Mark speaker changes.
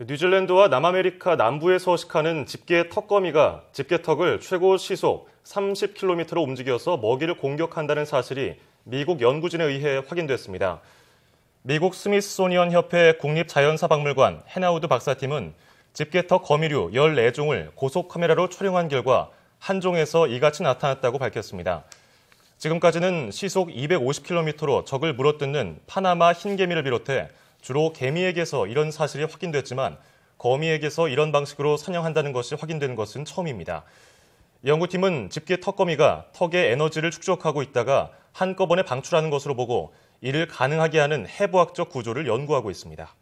Speaker 1: 뉴질랜드와 남아메리카 남부에 서식하는 집게 턱거미가 집게턱을 최고 시속 30km로 움직여서 먹이를 공격한다는 사실이 미국 연구진에 의해 확인됐습니다. 미국 스미스소니언 협회 국립자연사박물관 헤나우드 박사팀은 집게턱 거미류 14종을 고속카메라로 촬영한 결과 한 종에서 이같이 나타났다고 밝혔습니다. 지금까지는 시속 250km로 적을 물어뜯는 파나마 흰개미를 비롯해 주로 개미에게서 이런 사실이 확인됐지만 거미에게서 이런 방식으로 사냥한다는 것이 확인된 것은 처음입니다. 연구팀은 집게 턱거미가 턱에 에너지를 축적하고 있다가 한꺼번에 방출하는 것으로 보고 이를 가능하게 하는 해부학적 구조를 연구하고 있습니다.